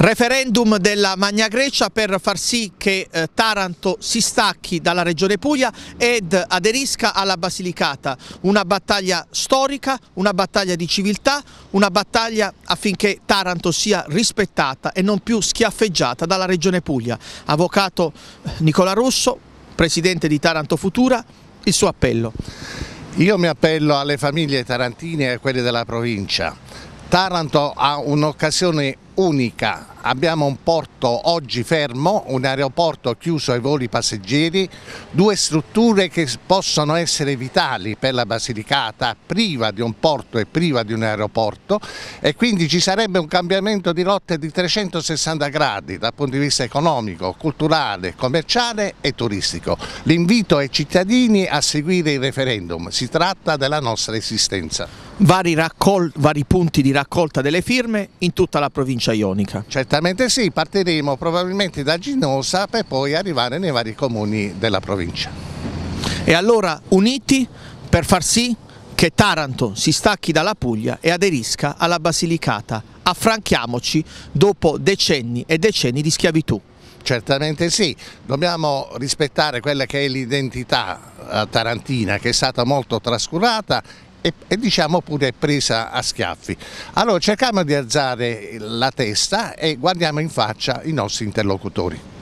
Referendum della Magna Grecia per far sì che eh, Taranto si stacchi dalla regione Puglia ed aderisca alla Basilicata, una battaglia storica, una battaglia di civiltà, una battaglia affinché Taranto sia rispettata e non più schiaffeggiata dalla regione Puglia. Avvocato eh, Nicola Russo, presidente di Taranto Futura, il suo appello. Io mi appello alle famiglie tarantine e a quelle della provincia. Taranto ha un'occasione unica. Abbiamo un porto oggi fermo, un aeroporto chiuso ai voli passeggeri, due strutture che possono essere vitali per la Basilicata, priva di un porto e priva di un aeroporto e quindi ci sarebbe un cambiamento di rotte di 360 gradi dal punto di vista economico, culturale, commerciale e turistico. L'invito ai cittadini a seguire il referendum, si tratta della nostra esistenza. Vari, raccol- vari, punti di raccolta delle firme in tutta la provincia ionica? Certamente sì, partiremo probabilmente da Ginosa per poi arrivare nei vari comuni della provincia. E allora uniti per far sì che Taranto si stacchi dalla Puglia e aderisca alla Basilicata. Affranchiamoci dopo decenni e decenni di schiavitù. Certamente sì, dobbiamo rispettare quella che è l'identità eh, tarantina che è stata molto trascurata e, e, diciamo pure presa a schiaffi. Allora cerchiamo di alzare la testa e guardiamo in faccia i nostri interlocutori.